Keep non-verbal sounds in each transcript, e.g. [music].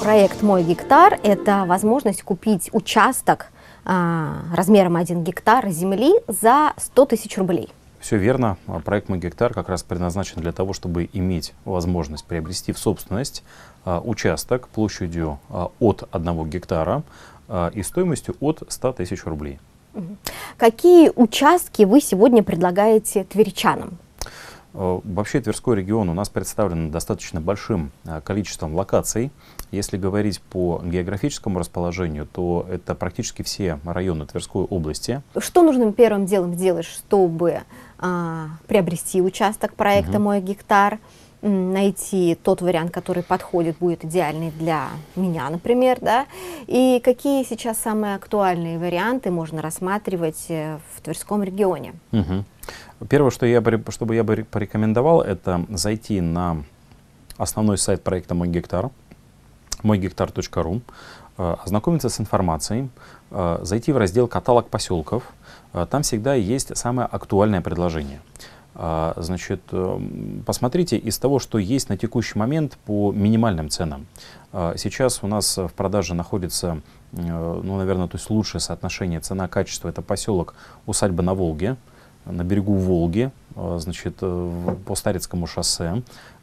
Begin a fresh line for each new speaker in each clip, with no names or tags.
Проект «Мой гектар» — это возможность купить участок а, размером 1 гектар земли за 100 тысяч рублей.
Все верно. А проект «Мой гектар» как раз предназначен для того, чтобы иметь возможность приобрести в собственность а, участок площадью от 1 гектара и стоимостью от 100 тысяч рублей.
Какие участки вы сегодня предлагаете тверичанам?
Вообще Тверской регион у нас представлен достаточно большим количеством локаций. Если говорить по географическому расположению, то это практически все районы Тверской области.
Что нужно первым делом сделать, чтобы а, приобрести участок проекта угу. «Мой гектар»? найти тот вариант, который подходит, будет идеальный для меня, например, да, и какие сейчас самые актуальные варианты можно рассматривать э, в Тверском регионе.
Угу. Первое, что я, что бы я бы порекомендовал, это зайти на основной сайт проекта «Мой гектар», мойгектар.ру, э, ознакомиться с информацией, э, зайти в раздел «Каталог поселков». Э, там всегда есть самое актуальное предложение. Значит, посмотрите из того, что есть на текущий момент по минимальным ценам. Сейчас у нас в продаже находится, ну, наверное, то есть лучшее соотношение цена-качество. Это поселок Усадьба на Волге, на берегу Волги, значит, по Старицкому шоссе.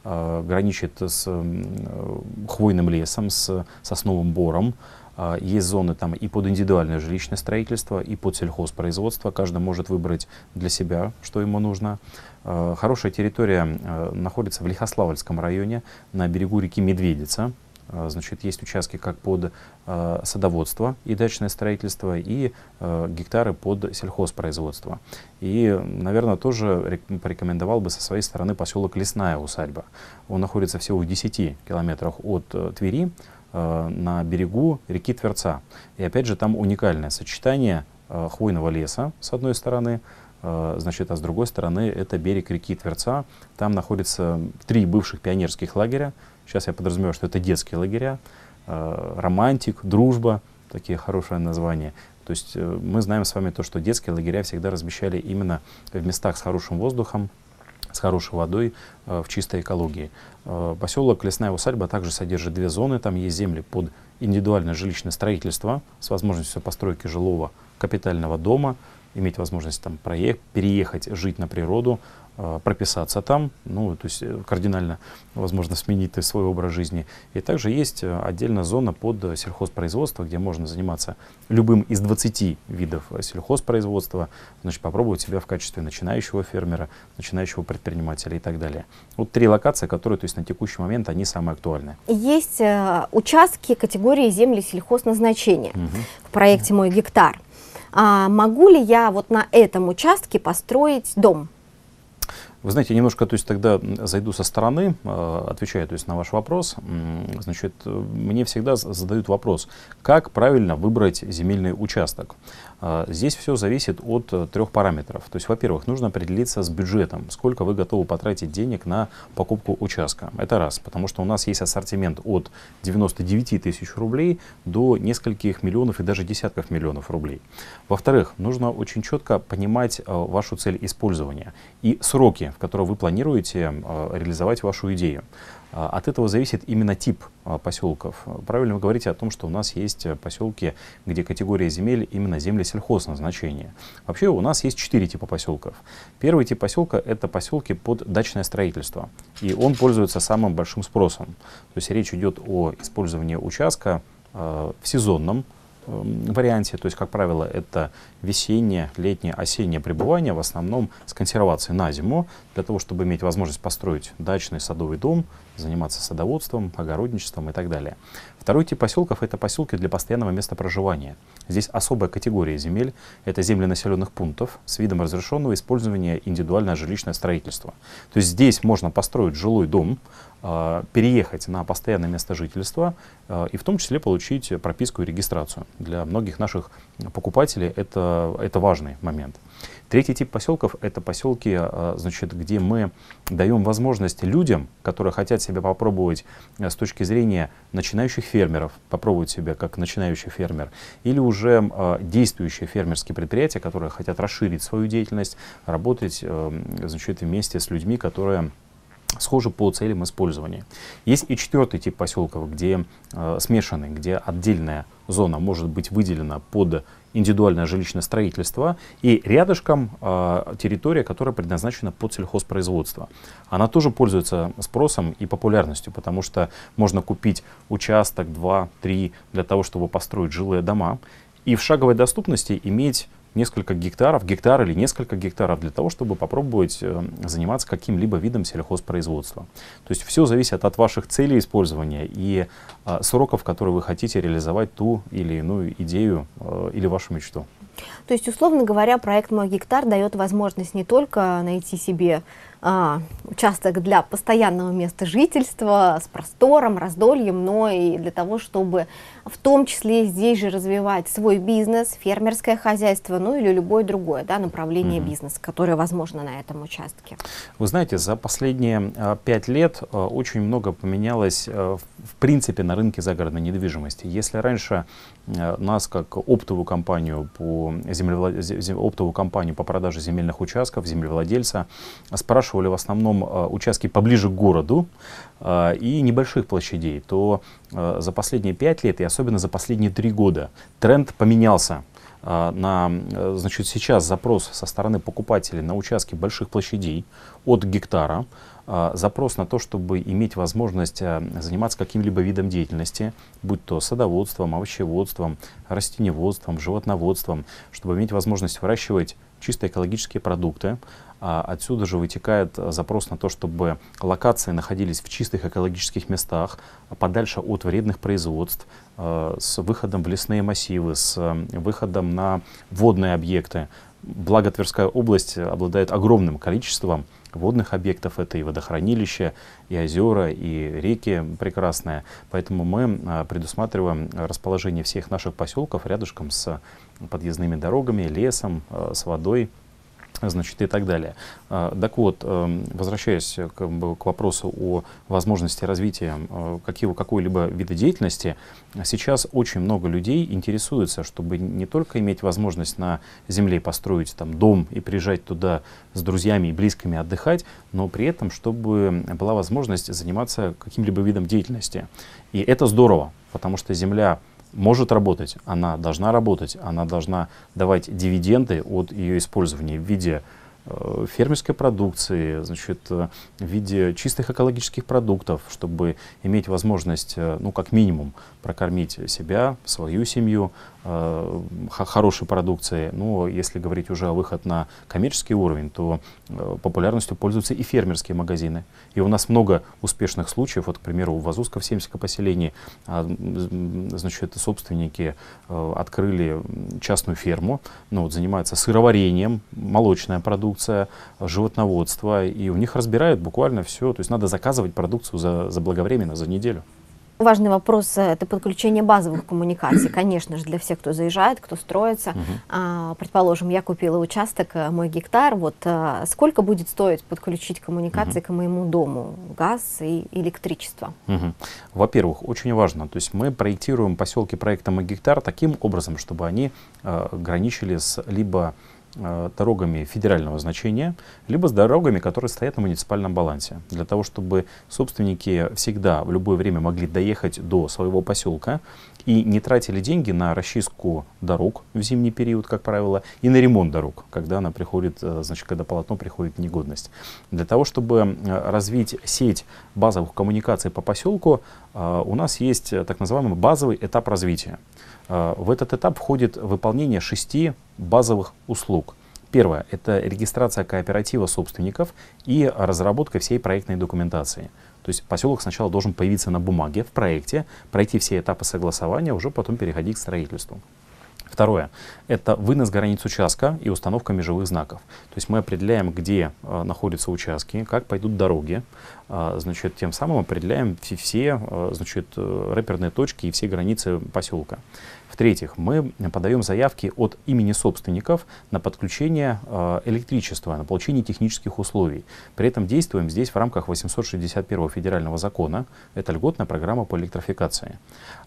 А, граничит с э, хвойным лесом, с сосновым бором. А, есть зоны там и под индивидуальное жилищное строительство, и под сельхозпроизводство. Каждый может выбрать для себя, что ему нужно. А, хорошая территория э, находится в Лихославльском районе на берегу реки Медведица. Э, значит, есть участки как под э, садоводство и дачное строительство, и э, гектары под сельхозпроизводство. И, наверное, тоже порекомендовал бы со своей стороны поселок Лесная усадьба. Он находится всего в 10 километрах от Твери, на берегу реки Тверца. И опять же, там уникальное сочетание хвойного леса, с одной стороны, значит, а с другой стороны это берег реки Тверца. Там находятся три бывших пионерских лагеря, Сейчас я подразумеваю, что это детские лагеря, э, романтик, дружба, такие хорошие названия. То есть э, мы знаем с вами то, что детские лагеря всегда размещали именно в местах с хорошим воздухом, с хорошей водой, э, в чистой экологии. Э, поселок Лесная усадьба также содержит две зоны. Там есть земли под индивидуальное жилищное строительство с возможностью постройки жилого капитального дома, иметь возможность там проехать, переехать, жить на природу, Э, прописаться там, ну, то есть э, кардинально, возможно, сменить свой образ жизни. И также есть э, отдельная зона под сельхозпроизводство, где можно заниматься любым из 20 видов сельхозпроизводства, значит, попробовать себя в качестве начинающего фермера, начинающего предпринимателя и так далее. Вот три локации, которые, то есть на текущий момент, они самые актуальные.
Есть участки категории земли сельхозназначения угу. в проекте «Мой гектар». А могу ли я вот на этом участке построить дом?
Вы знаете, немножко то есть, тогда зайду со стороны, а, отвечая то есть, на ваш вопрос. Значит, мне всегда задают вопрос, как правильно выбрать земельный участок. А, здесь все зависит от э, трех параметров. То есть, во-первых, нужно определиться с бюджетом, сколько вы готовы потратить денег на покупку участка. Это раз, потому что у нас есть ассортимент от 99 тысяч рублей до нескольких миллионов и даже десятков миллионов рублей. Во-вторых, нужно очень четко понимать э, вашу цель использования и сроки, в которые вы планируете э, реализовать вашу идею. А, от этого зависит именно тип а, поселков. Правильно вы говорите о том, что у нас есть э, поселки, где категория земель именно земли сельхозного значения. Вообще у нас есть четыре типа поселков. Первый тип поселка — это поселки под дачное строительство. И он пользуется самым большим спросом. То есть речь идет о использовании участка э, в сезонном, Эм, варианте, то есть, как правило, это весеннее, летнее, осеннее пребывание, в основном с консервацией на зиму, для того, чтобы иметь возможность построить дачный садовый дом, заниматься садоводством, огородничеством и так далее. Второй тип поселков – это поселки для постоянного места проживания. Здесь особая категория земель – это земли населенных пунктов с видом разрешенного использования индивидуальное жилищное строительство. То есть здесь можно построить жилой дом, Э, переехать на постоянное место жительства э, и в том числе получить прописку и регистрацию. Для многих наших покупателей это, это важный момент. Третий тип поселков — это поселки, э, значит, где мы даем возможность людям, которые хотят себя попробовать с точки зрения начинающих фермеров, попробовать себя как начинающий фермер, или уже действующие фермерские предприятия, которые хотят расширить свою деятельность, работать, значит, вместе с людьми, которые схожи по целям использования. Есть и четвертый тип поселков, где э, смешанный, где отдельная зона может быть выделена под индивидуальное жилищное строительство и рядышком э, территория, которая предназначена под сельхозпроизводство. Она тоже пользуется спросом и популярностью, потому что можно купить участок, два, три для того, чтобы построить жилые дома и в шаговой доступности иметь несколько гектаров, гектар или несколько гектаров для того, чтобы попробовать э, заниматься каким-либо видом сельхозпроизводства. То есть все зависит от ваших целей использования и э, сроков, которые вы хотите реализовать ту или иную идею э, или вашу мечту.
То есть, условно говоря, проект «Мой гектар» дает возможность не только найти себе а, участок для постоянного места жительства с простором, раздольем, но и для того, чтобы в том числе здесь же развивать свой бизнес, фермерское хозяйство, ну или любое другое да, направление mm-hmm. бизнеса, которое возможно на этом участке.
Вы знаете, за последние а, пять лет а, очень много поменялось в принципе на рынке загородной недвижимости. Если раньше Э, нас как оптовую компанию по, землевлад... оптовую компанию по продаже земельных участков, землевладельца, спрашивали в основном э, участки поближе к городу э, и небольших площадей, то за последние пять лет и особенно за последние три года тренд поменялся. А, на, э, значит, сейчас запрос со стороны покупателей на участки больших площадей от гектара, а, запрос на то, чтобы иметь возможность э, заниматься каким-либо видом деятельности, будь то садоводством, овощеводством, растеневодством, животноводством, чтобы иметь возможность выращивать чисто экологические продукты. А отсюда же вытекает э, запрос на то, чтобы локации находились в чистых экологических местах, подальше от вредных производств, э, с выходом в лесные массивы, с э, выходом на водные объекты. Благо Тверская область обладает огромным количеством водных объектов. Это и водохранилища, и озера, и реки прекрасные. Поэтому мы предусматриваем расположение всех наших поселков рядышком с подъездными дорогами, лесом, э, с водой значит, и так далее. Э, так вот, эм, возвращаясь к, к вопросу о возможности развития э, какие, какой-либо вида деятельности, сейчас очень много людей интересуется, чтобы не только иметь возможность на земле построить там дом и приезжать туда с друзьями и близкими отдыхать, но при этом, чтобы была возможность заниматься каким-либо видом деятельности. И это здорово, потому что земля может работать, она должна работать, она должна давать дивиденды от ее использования в виде э, фермерской продукции, значит, э, в виде чистых экологических продуктов, чтобы иметь возможность, э, ну, как минимум, прокормить себя, свою семью, Э, хорошей продукции. Но ну, если говорить уже о выход на коммерческий уровень, то э, популярностью пользуются и фермерские магазины. И у нас много успешных случаев. Вот, к примеру, у Вазуска в 70 поселении а, значит, собственники э, открыли частную ферму, ну, вот, занимаются сыроварением, молочная продукция, животноводство. И у них разбирают буквально все. То есть надо заказывать продукцию за, за благовременно, за неделю.
Важный вопрос э, – это подключение базовых коммуникаций, [clears throat] конечно же, для всех, кто заезжает, кто строится. Угу. предположим, я купила участок, э, мой гектар, вот э, сколько будет стоить подключить коммуникации угу. к моему дому, газ и электричество?
Угу. Во-первых, очень важно, то есть мы проектируем поселки проекта «Мой гектар» таким образом, чтобы они э, граничили с либо Э, дорогами федерального значения, либо с дорогами, которые стоят на муниципальном балансе. Для того, чтобы собственники всегда в любое время могли доехать до своего поселка, и не тратили деньги на расчистку дорог в зимний период, как правило, и на ремонт дорог, когда она приходит, э, значит, когда полотно приходит в негодность. Для того, чтобы э, развить сеть базовых коммуникаций по поселку, э, у нас есть так называемый базовый этап развития. В этот этап входит выполнение шести базовых услуг. Первое – это регистрация кооператива собственников и разработка всей проектной документации – то есть поселок сначала должен появиться на бумаге, в проекте, пройти все этапы согласования, уже потом переходить к строительству. Второе – это вынос границ участка и установка межевых знаков. То есть мы определяем, где э, находятся участки, как пойдут дороги, а, значит, тем самым определяем все, все а, значит, э, рэперные точки и все границы поселка. В-третьих, мы подаем заявки от имени собственников на подключение а, электричества, на получение технических условий. При этом действуем здесь в рамках 861 федерального закона. Это льготная программа по электрификации.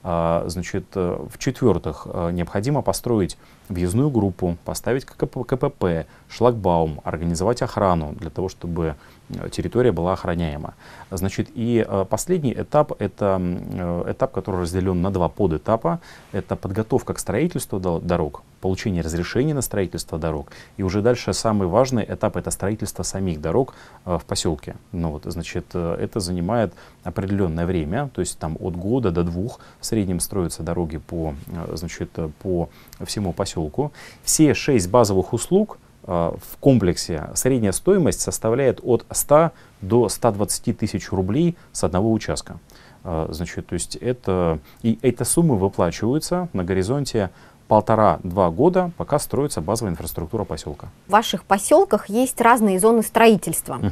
Значит, э, в-четвертых, э, необходимо построить въездную группу, поставить КПП, шлагбаум, организовать охрану для того, чтобы э, территория была охраняема. Значит, и э, последний этап — это э, этап, который разделен на два подэтапа. Это подготовка к строительству дорог, получение разрешения на строительство дорог. И уже дальше самый важный этап — это строительство самих дорог э, в поселке. Ну вот, значит, э, это занимает определенное время, то есть там от года до двух в среднем строятся дороги по, э, значит, по всему поселку. Все шесть базовых услуг в комплексе средняя стоимость составляет от 100 до 120 тысяч рублей с одного участка. Значит, то есть это, и эта сумма выплачивается на горизонте полтора-два года, пока строится базовая инфраструктура поселка.
В ваших поселках есть разные зоны строительства. Угу.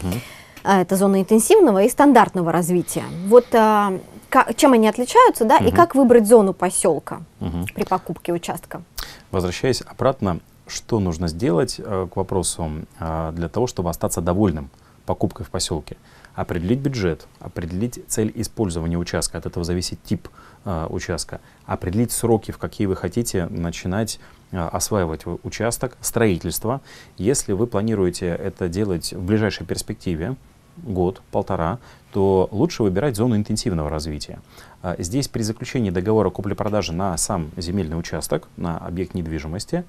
Это зоны интенсивного и стандартного развития. Вот а, как, чем они отличаются, да, угу. и как выбрать зону поселка угу. при покупке участка?
Возвращаясь обратно, что нужно сделать э, к вопросу э, для того, чтобы остаться довольным покупкой в поселке? Определить бюджет, определить цель использования участка, от этого зависит тип э, э, участка, определить сроки, в какие вы хотите начинать а, осваивать участок, строительство. Если вы планируете это делать в ближайшей перспективе, год, полтора, то лучше выбирать зону интенсивного развития. А, здесь при заключении договора купли-продажи на сам земельный участок, на объект недвижимости,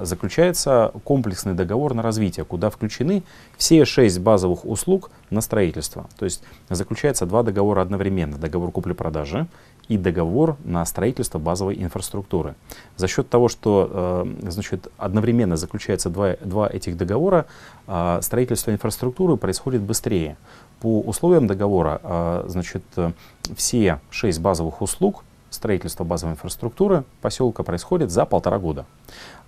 заключается комплексный договор на развитие, куда включены все шесть базовых услуг на строительство. То есть заключается два договора одновременно. Договор купли-продажи и договор на строительство базовой инфраструктуры. За счет того, что э, значит, одновременно заключается два, два этих договора, э, строительство инфраструктуры происходит быстрее. По условиям договора э, значит, все шесть базовых услуг – строительство базовой инфраструктуры поселка происходит за полтора года.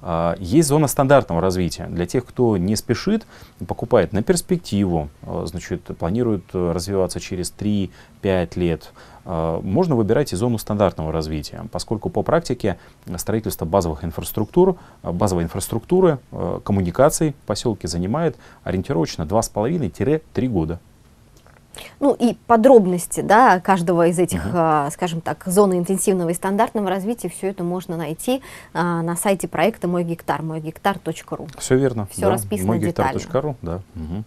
А, есть зона стандартного развития для тех, кто не спешит, покупает на перспективу, а, значит, планирует э, развиваться через 3-5 лет. А, можно выбирать и зону стандартного развития, поскольку по практике строительство базовых инфраструктур, базовой инфраструктуры, э, коммуникаций в поселке занимает ориентировочно 2,5-3 года.
Ну и подробности да, каждого из этих, Uh -huh. А, скажем так, зоны интенсивного и стандартного развития, все это можно найти а, на сайте проекта «Мой гектар», мойгектар.ру. Все верно.
Все да. расписано детально. мойгектар.ру, да. Угу.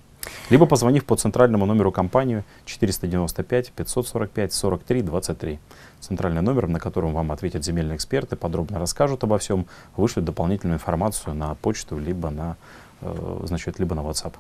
Либо позвонив по центральному номеру компании 495 545 43 23. Центральный номер, на котором вам ответят земельные эксперты, подробно расскажут обо всем, вышлют дополнительную информацию на почту, либо на, э, значит, либо на WhatsApp.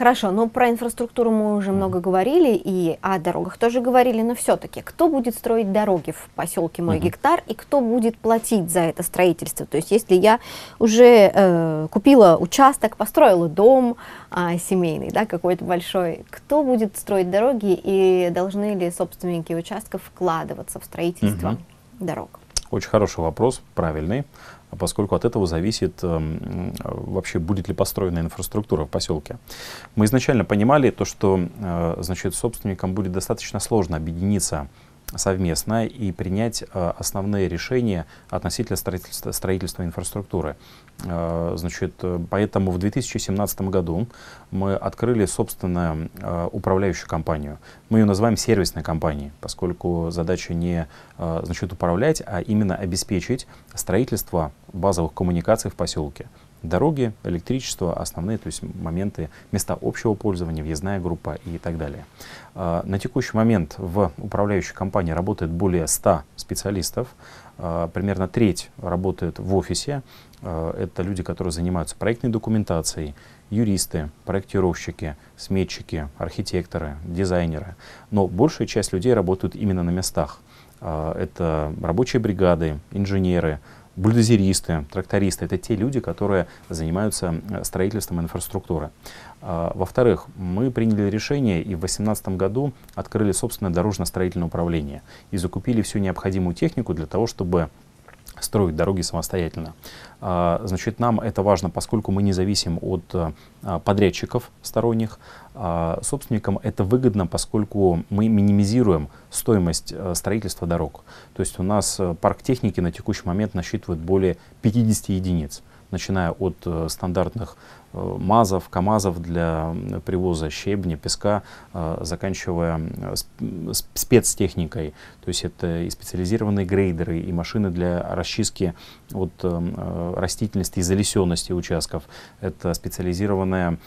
Хорошо, но ну, про инфраструктуру мы уже много говорили и о дорогах тоже говорили, но все-таки кто будет строить дороги в поселке Мой гектар и кто будет платить за это строительство? То есть если я уже э, купила участок, построила дом э, семейный, да, какой-то большой, кто будет строить дороги и должны ли собственники участков вкладываться в строительство дорог?
Очень хороший вопрос, правильный. А поскольку от этого зависит э, вообще, будет ли построена инфраструктура в поселке. Мы изначально понимали то, что э, значит, собственникам будет достаточно сложно объединиться совместно и принять э, основные решения относительно строительства, строительства инфраструктуры. Э, значит, э, поэтому в 2017 году мы открыли собственную э, управляющую компанию. Мы ее называем сервисной компанией, поскольку задача не значит, управлять, а именно обеспечить строительство базовых коммуникаций в поселке. Дороги, электричество, основные то есть моменты, места общего пользования, въездная группа и так далее. На текущий момент в управляющей компании работает более 100 специалистов. А, примерно треть работает в офисе. А, это люди, которые занимаются проектной документацией, юристы, проектировщики, сметчики, архитекторы, дизайнеры. Но большая часть людей работают именно на местах. А, это рабочие бригады, инженеры, бульдозеристы, трактористы. Это те люди, которые занимаются э, строительством инфраструктуры. А, во-вторых, мы приняли решение и в 2018 году открыли собственное дорожно-строительное управление и закупили всю необходимую технику для того, чтобы строить дороги самостоятельно. А, значит, нам это важно, поскольку мы не зависим от а, подрядчиков сторонних. Собственникам это выгодно, поскольку мы минимизируем стоимость строительства дорог. То есть у нас парк техники на текущий момент насчитывает более 50 единиц начиная от стандартных Э, МАЗов, КАМАЗов для привоза щебня, песка, э, заканчивая э, спецтехникой. То есть это и специализированные грейдеры, и машины для расчистки от растительности и залесенности участков. Это специализированная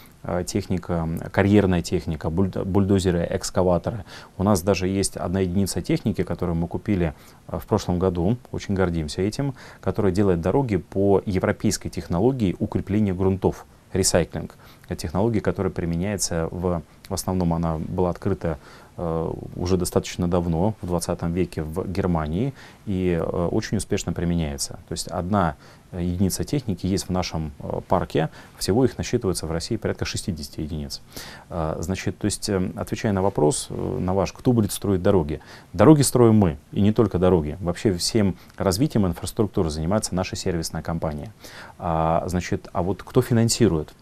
техника, карьерная техника, бульдозеры, экскаваторы. У нас даже есть одна единица техники, которую мы купили в прошлом году, очень гордимся этим, которая делает дороги по европейской технологии укрепления грунтов ресайклинг технологии, которая применяется в, в основном она была открыта Э, уже достаточно давно, в 20 веке, в Германии и э, очень успешно применяется. То есть одна э, единица техники есть в нашем парке, всего их насчитывается в России порядка 60 единиц. Значит, то есть, эм, отвечая на вопрос, на ваш, кто будет строить дороги? Дороги строим мы, и не только дороги. Вообще всем развитием инфраструктуры занимается наша сервисная компания. А, значит, а вот кто финансирует?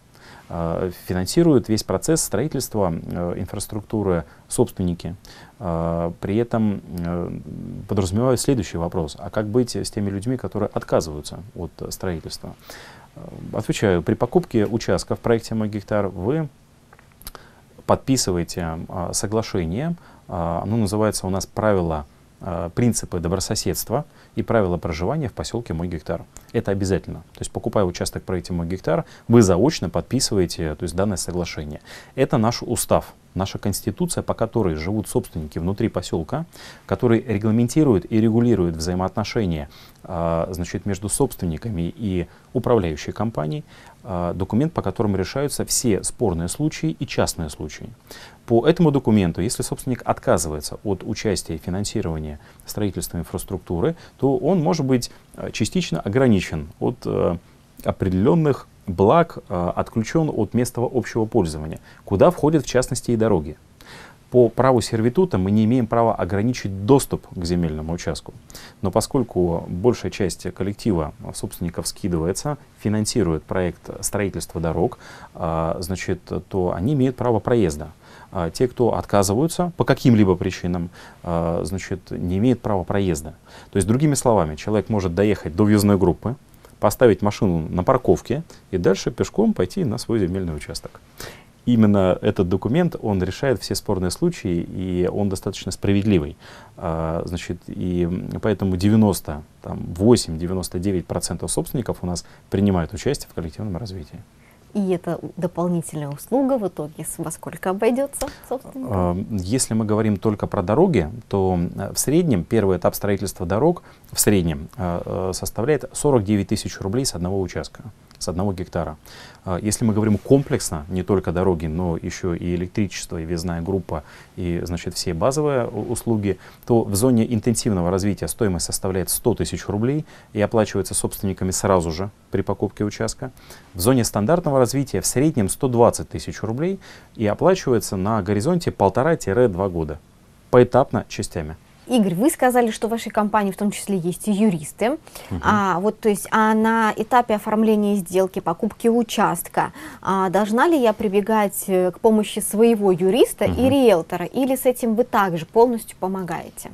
Э, финансируют весь процесс строительства э, инфраструктуры собственники. Э, при этом подразумеваю следующий вопрос. А как быть с теми людьми, которые отказываются от строительства? Отвечаю, при покупке участка в проекте «Мой гектар» вы подписываете соглашение, оно называется у нас «Правило Э, принципы добрососедства и правила проживания в поселке «Мой гектар». Это обязательно. То есть, покупая участок в проекте «Мой гектар», вы заочно подписываете э, то есть, данное соглашение. Это наш устав, наша конституция, по которой живут собственники внутри поселка, который регламентирует и регулирует взаимоотношения э, значит, между собственниками и управляющей компанией, документ, по которому решаются все спорные случаи и частные случаи. По этому документу, если собственник отказывается от участия в финансировании строительства инфраструктуры, то он может быть э, частично ограничен от э, определенных благ, э, отключен от местного общего пользования, куда входят в частности и дороги. По праву сервитута мы не имеем права ограничить доступ к земельному участку. Но поскольку большая часть коллектива собственников скидывается, финансирует проект строительства дорог, значит, то они имеют право проезда. А, те, кто отказываются по каким-либо причинам, а, значит, не имеют права проезда. То есть, другими словами, человек может доехать до въездной группы, поставить машину на парковке и дальше пешком пойти на свой земельный участок. Именно этот документ, он решает все спорные случаи, и он достаточно справедливый. А, значит, и поэтому 90, там, 8-99% собственников у нас принимают участие в коллективном развитии.
И эта дополнительная услуга в итоге во сколько обойдется, собственно?
А, если мы говорим только про дороги, то э, в среднем первый этап строительства дорог в среднем э, э, составляет 49 тысяч рублей с одного участка с одного гектара. А, если мы говорим комплексно, не только дороги, но еще и электричество, и везная группа, и значит, все базовые услуги, то в зоне интенсивного развития стоимость составляет 100 тысяч рублей и оплачивается собственниками сразу же при покупке участка. В зоне стандартного развития в среднем 120 тысяч рублей и оплачивается на горизонте полтора-два года, поэтапно частями.
Игорь, вы сказали, что в вашей компании в том числе есть и юристы. Угу. А, вот, то есть, а на этапе оформления сделки, покупки участка, а, должна ли я прибегать э, к помощи своего юриста угу. и риэлтора, или с этим вы также полностью помогаете?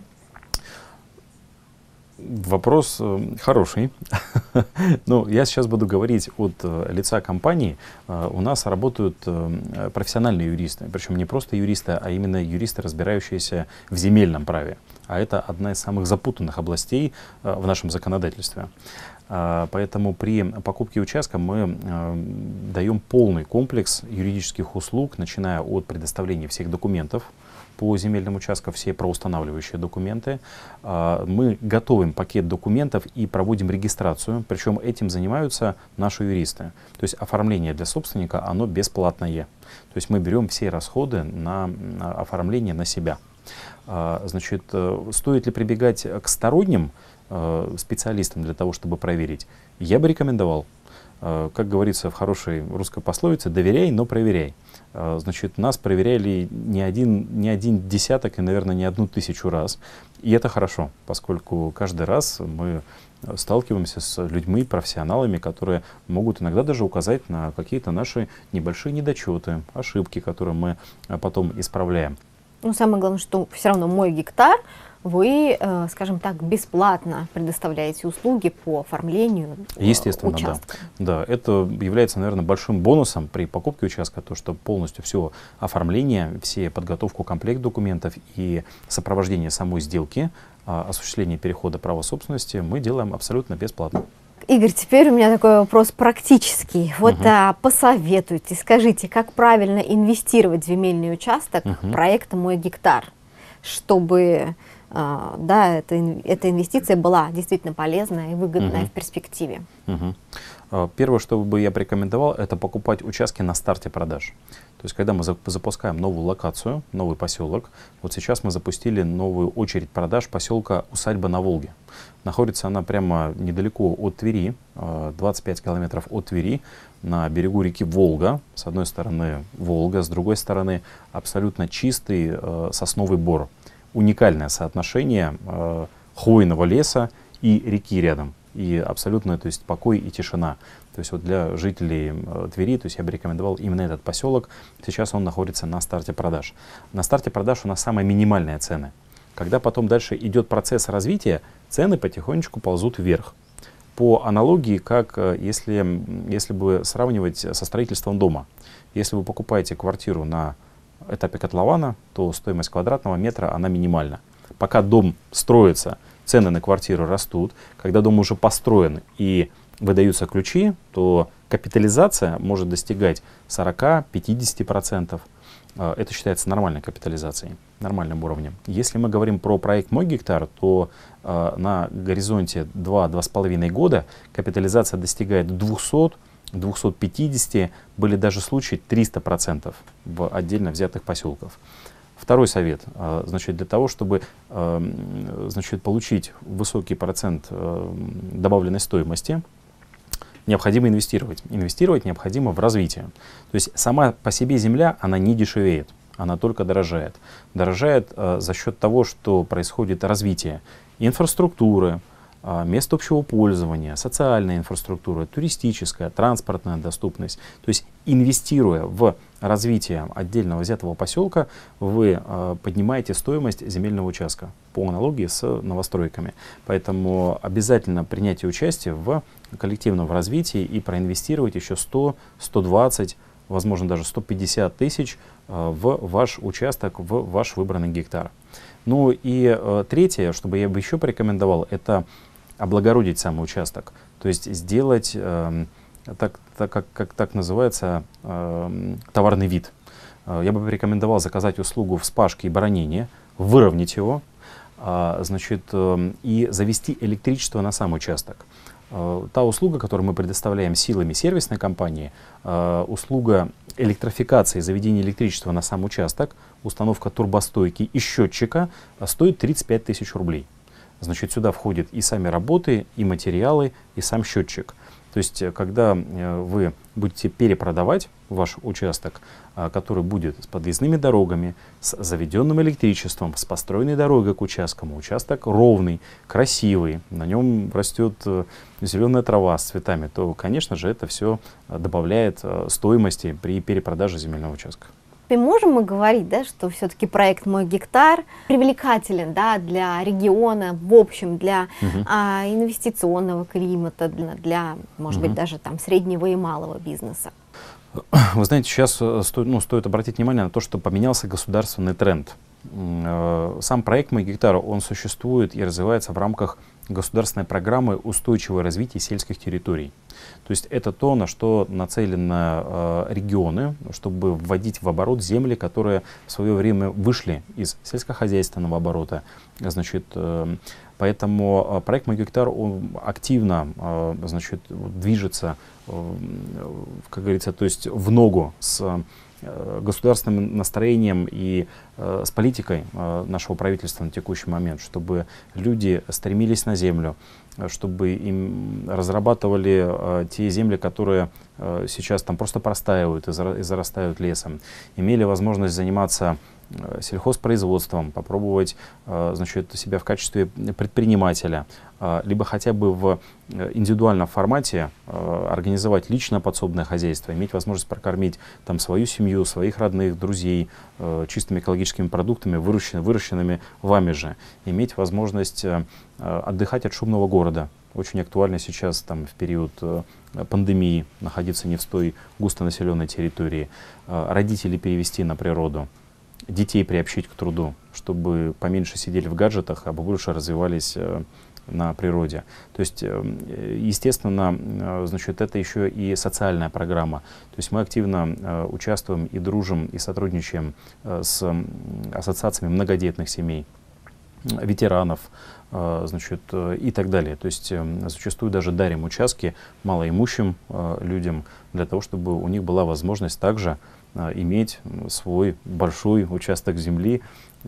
Вопрос э, хороший. [laughs] Но ну, я сейчас буду говорить от э, лица компании. Э, у нас работают профессиональные юристы, причем не просто юристы, а именно юристы, разбирающиеся в земельном праве. А это одна из самых запутанных областей в нашем законодательстве. Поэтому при покупке участка мы даем полный комплекс юридических услуг, начиная от предоставления всех документов, по земельным участкам все правоустанавливающие документы. А, мы готовим пакет документов и проводим регистрацию, причем этим занимаются наши юристы. То есть оформление для собственника, оно бесплатное. То есть мы берем все расходы на оформление на себя. А, значит, э, стоит ли прибегать к сторонним э, специалистам для того, чтобы проверить? Я бы рекомендовал. Э, как говорится в хорошей русской пословице, доверяй, но проверяй. Э, значит, нас проверяли не один, не один десяток и, наверное, не одну тысячу раз. И это хорошо, поскольку каждый раз мы э, сталкиваемся с людьми, профессионалами, которые могут иногда даже указать на какие-то наши небольшие недочеты, ошибки, которые мы э, потом исправляем.
Ну, самое главное, что все равно мой гектар, вы, э, скажем так, бесплатно предоставляете услуги по оформлению э,
Естественно, участка. Да. да. Это является, наверное, большим бонусом при покупке участка, то, что полностью все оформление, все подготовку, комплект документов и сопровождение самой сделки, а, осуществление перехода права собственности мы делаем абсолютно бесплатно.
Игорь, теперь у меня такой вопрос практический. Вот угу. а, посоветуйте, скажите, как правильно инвестировать в земельный участок угу. проекта «Мой гектар», чтобы а, да, это, эта инвестиция была действительно полезная и выгодная угу. в перспективе.
Угу. Первое, что бы я порекомендовал, это покупать участки на старте продаж. То есть, когда мы запускаем новую локацию, новый поселок, вот сейчас мы запустили новую очередь продаж поселка «Усадьба на Волге». Находится она прямо недалеко от Твери, 25 а, километров от Твери, на берегу реки Волга. С одной стороны Волга, с другой стороны абсолютно чистый сосновый бор уникальное соотношение э, хвойного леса и реки рядом. И абсолютно, то есть покой и тишина. То есть вот для жителей Твери, то есть я бы рекомендовал именно этот поселок. Сейчас он находится на старте продаж. На старте продаж у нас самые минимальные цены. Когда потом дальше идет процесс развития, цены потихонечку ползут вверх. По аналогии, как э, если, если бы сравнивать со строительством дома. Если вы покупаете квартиру на этапе котлована, то стоимость квадратного метра, она минимальна. Пока дом строится, цены на квартиру растут. Когда дом уже построен и выдаются ключи, то капитализация может достигать 40-50%. Э, это считается нормальной капитализацией, нормальным уровнем. Если мы говорим про проект «Мой гектар», то э, на горизонте 2-2,5 года капитализация достигает 200 250, были даже случаи 300% в отдельно взятых поселках. Второй совет, э, значит, для того, чтобы э, значит, получить высокий процент э, добавленной стоимости, необходимо инвестировать. Инвестировать необходимо в развитие. То есть сама по себе земля, она не дешевеет, она только дорожает. Дорожает за счет того, что происходит развитие инфраструктуры, а, мест общего пользования, социальная инфраструктура, туристическая, транспортная доступность. То есть инвестируя в развитие отдельного взятого поселка, вы а, поднимаете стоимость земельного участка по аналогии с новостройками. Поэтому обязательно принятие участия в коллективном развитии и проинвестировать еще 100, 120, возможно даже 150 тысяч а, в ваш участок, в ваш выбранный гектар. Ну и третье, что бы я бы еще порекомендовал, это облагородить самый участок, то есть сделать э, так, так, как, как так называется э, товарный вид. Э, я бы рекомендовал заказать услугу вспашки и баронения, выровнять его, э, значит, э, и завести электричество на сам участок. Э, та услуга, которую мы предоставляем силами сервисной компании, э, услуга электрификации заведения электричества на сам участок, установка турбостойки и счетчика э, стоит 35 тысяч рублей. Значит, сюда входят и сами работы, и материалы, и сам счетчик. То есть, э, когда э, вы будете перепродавать ваш участок, а, который будет с подъездными дорогами, с заведенным электричеством, с построенной дорогой к участкам, участок ровный, красивый, на нем растет э, зеленая трава с цветами, то, конечно же, это все добавляет стоимости при перепродаже земельного участка
принципе, можем мы говорить, да, что все-таки проект «Мой гектар» привлекателен да, для региона, в общем, для угу. а, инвестиционного климата, для, для может угу. быть, даже там среднего и малого бизнеса?
[clears throat] Вы знаете, сейчас э, стоит, ну, стоит обратить внимание на то, что поменялся государственный тренд. Э, сам проект «Мой гектар», он существует и развивается в рамках государственной программы устойчивого развития сельских территорий. То есть это то, на что нацелены э, регионы, чтобы вводить в оборот земли, которые в свое время вышли из сельскохозяйственного оборота. Значит, э, поэтому э, проект «Мой гектар» он активно э, значит, движется, э, э, как говорится, то есть в ногу с Э, государственным настроением и э, с политикой э, нашего правительства на текущий момент, чтобы люди стремились на землю, э, чтобы им разрабатывали э, те земли, которые э, сейчас там просто простаивают и, зара и зарастают лесом, имели возможность заниматься Э, сельхозпроизводством, попробовать э, значит, себя в качестве предпринимателя, э, либо хотя бы в индивидуальном формате организовать лично подсобное хозяйство, иметь возможность прокормить там свою семью, своих родных, друзей чистыми экологическими продуктами, выращенными, выращенными вами же, иметь возможность отдыхать от шумного города, очень актуально сейчас там, в период пандемии находиться не в той густонаселенной территории, родителей перевести на природу детей приобщить к труду, чтобы поменьше сидели в гаджетах, а больше развивались э, на природе. То есть, э, естественно, э, значит, это еще и социальная программа. То есть мы активно участвуем и дружим, и сотрудничаем с ассоциациями многодетных семей, ветеранов, значит, и так далее. То есть эм, зачастую даже дарим участки малоимущим людям для того, чтобы у них была возможность также а, иметь свой большой участок земли,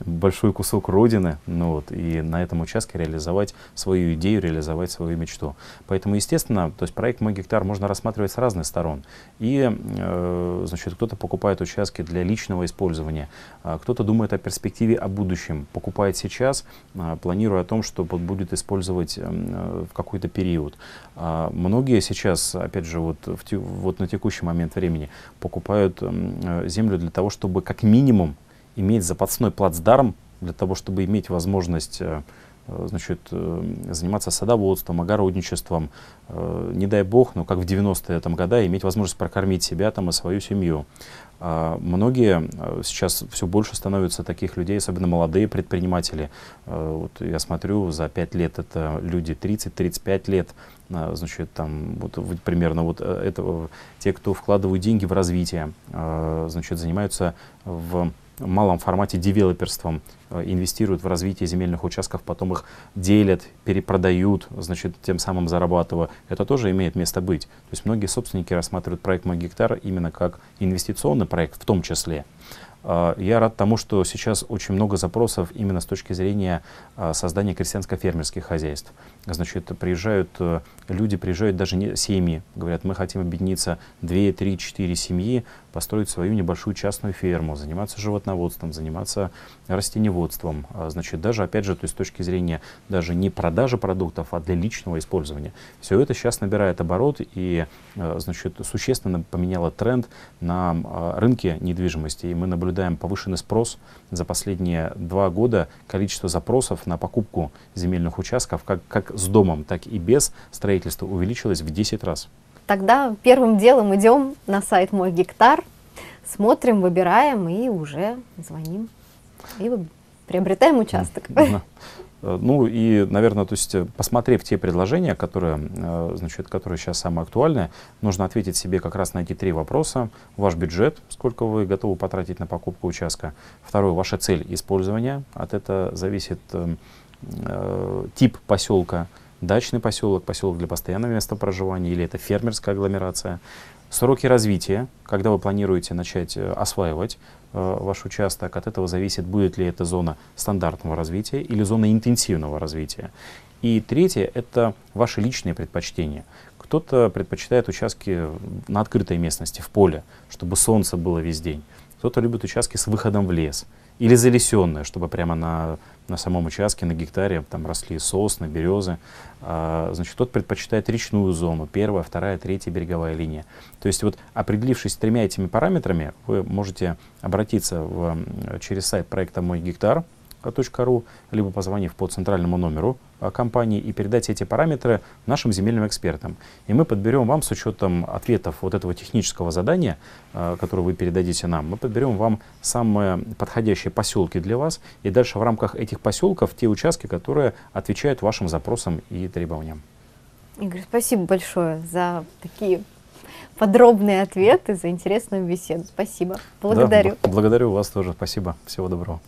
большой кусок родины, ну вот, и на этом участке реализовать свою идею, реализовать свою мечту. Поэтому, естественно, то есть проект «Мой гектар» можно рассматривать с разных сторон. И, э, значит, кто-то покупает участки для личного использования, а кто-то думает о перспективе, о будущем, покупает сейчас, а, планируя о том, что будет использовать а, в какой-то период. А многие сейчас, опять же, вот, в, вот на текущий момент времени покупают Э, землю для того, чтобы как минимум иметь запасной плацдарм, для того, чтобы иметь возможность э, э, значит, заниматься садоводством, огородничеством, не дай бог, но как в 90-е там, года, иметь возможность прокормить себя там, и свою семью. А многие сейчас все больше становятся таких людей, особенно молодые предприниматели. Вот я смотрю, за 5 лет это люди 30-35 лет, значит, там, вот, примерно вот э, этого, те, кто вкладывают деньги в развитие, э, значит, занимаются в малом формате девелоперством, э, инвестируют в развитие земельных участков, потом их делят, перепродают, значит, тем самым зарабатывая. Это тоже имеет место быть. То есть многие собственники рассматривают проект «Мой гектар» именно как инвестиционный проект в том числе. А, я рад тому, что сейчас очень много запросов именно с точки зрения а, создания крестьянско-фермерских хозяйств. Значит, приезжают э, люди, приезжают даже не семьи, говорят, мы хотим объединиться 2, 3, 4 семьи построить свою небольшую частную ферму, заниматься животноводством, заниматься растеневодством. А, значит, даже, опять же, то есть с точки зрения даже не продажи продуктов, а для личного использования. Все это сейчас набирает оборот и, а, значит, существенно поменяло тренд на а, рынке недвижимости. И мы наблюдаем повышенный спрос. За последние два года количество запросов на покупку земельных участков как, как с домом, так и без строительства увеличилось в 10 раз.
Тогда первым делом идем на сайт «Мой гектар», смотрим, выбираем и уже звоним. И приобретаем участок. Э,
ну и, наверное, то есть, э, посмотрев те предложения, которые, э, значит, которые сейчас самые актуальные, нужно ответить себе как раз на эти три вопроса. Ваш бюджет, сколько вы готовы потратить на покупку участка. Второе, ваша цель использования. От этого зависит эм, э, тип поселка, дачный поселок, поселок для постоянного места проживания или это фермерская агломерация. Сроки развития, когда вы планируете начать э, осваивать э, ваш участок, от этого зависит, будет ли это зона стандартного развития или зона интенсивного развития. И третье — это ваши личные предпочтения. Кто-то предпочитает участки на открытой местности, в поле, чтобы солнце было весь день. Кто-то любит участки с выходом в лес — или залесенная, чтобы прямо на, на самом участке, на гектаре там росли сосны, березы. А, значит, тот предпочитает речную зону, первая, вторая, третья береговая линия. То есть вот определившись тремя этими параметрами, вы можете обратиться в, через сайт проекта «Мой гектар», .ру, либо позвонив по центральному номеру Э, компании и передать эти параметры нашим земельным экспертам. И мы подберем вам с учетом ответов вот этого технического задания, э, которое вы передадите нам, мы подберем вам самые подходящие поселки для вас. И дальше в рамках этих поселков те участки, которые отвечают вашим запросам и требованиям.
Игорь, спасибо большое за такие подробные ответы, за интересную беседу. Спасибо. Благодарю.
Да, благодарю вас тоже. Спасибо. Всего доброго.